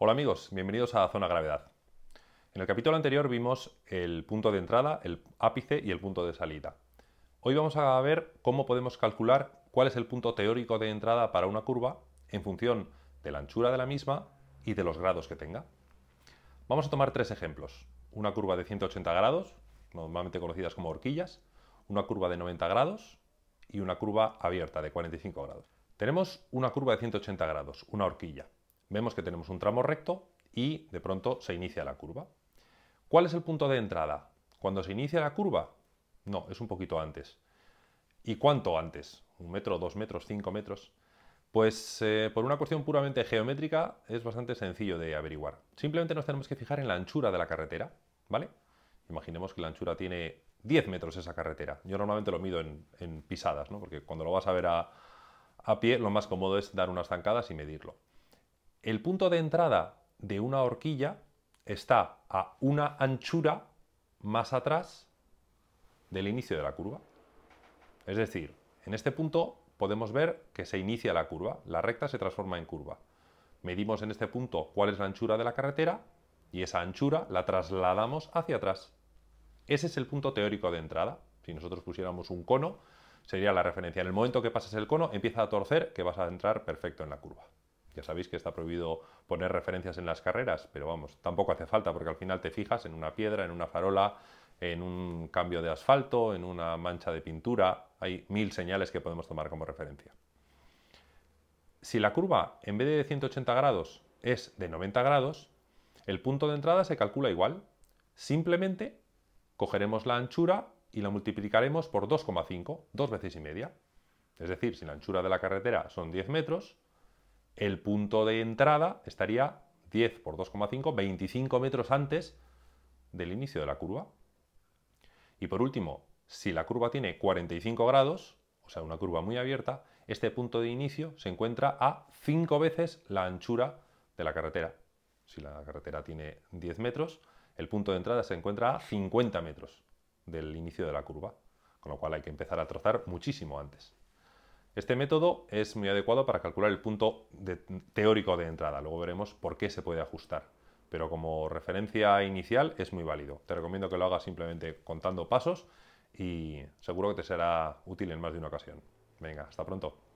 Hola amigos, bienvenidos a Zona Gravedad. En el capítulo anterior vimos el punto de entrada, el ápice y el punto de salida. Hoy vamos a ver cómo podemos calcular cuál es el punto teórico de entrada para una curva en función de la anchura de la misma y de los grados que tenga. Vamos a tomar tres ejemplos. Una curva de 180 grados, normalmente conocidas como horquillas, una curva de 90 grados y una curva abierta de 45 grados. Tenemos una curva de 180 grados, una horquilla vemos que tenemos un tramo recto y de pronto se inicia la curva. ¿Cuál es el punto de entrada? ¿Cuando se inicia la curva? No, es un poquito antes. ¿Y cuánto antes? ¿Un metro, dos metros, cinco metros? Pues eh, por una cuestión puramente geométrica es bastante sencillo de averiguar. Simplemente nos tenemos que fijar en la anchura de la carretera, ¿vale? Imaginemos que la anchura tiene 10 metros esa carretera. Yo normalmente lo mido en, pisadas, ¿no? Porque cuando lo vas a ver a, a pie, lo más cómodo es dar unas zancadas y medirlo. El punto de entrada de una horquilla está a una anchura más atrás del inicio de la curva. Es decir, en este punto podemos ver que se inicia la curva, la recta se transforma en curva. Medimos en este punto cuál es la anchura de la carretera y esa anchura la trasladamos hacia atrás. Ese es el punto teórico de entrada. Si nosotros pusiéramos un cono, sería la referencia. En el momento que pases el cono, empieza a torcer, que vas a entrar perfecto en la curva. Ya sabéis que está prohibido poner referencias en las carreras, pero vamos, tampoco hace falta porque al final te fijas en una piedra, en una farola, en un cambio de asfalto, en una mancha de pintura. Hay mil señales que podemos tomar como referencia. Si la curva, en vez de 180 grados, es de 90 grados, el punto de entrada se calcula igual. Simplemente cogeremos la anchura y la multiplicaremos por 2,5, dos veces y media. Es decir, si la anchura de la carretera son 10 metros, el punto de entrada estaría 10 por 2,5, 25 metros antes del inicio de la curva. Y por último, si la curva tiene 45 grados, o sea, una curva muy abierta, este punto de inicio se encuentra a 5 veces la anchura de la carretera. Si la carretera tiene 10 metros, el punto de entrada se encuentra a 50 metros del inicio de la curva, con lo cual hay que empezar a trazar muchísimo antes. Este método es muy adecuado para calcular el punto teórico de entrada, luego veremos por qué se puede ajustar, pero como referencia inicial es muy válido. Te recomiendo que lo hagas simplemente contando pasos y seguro que te será útil en más de una ocasión. Venga, hasta pronto.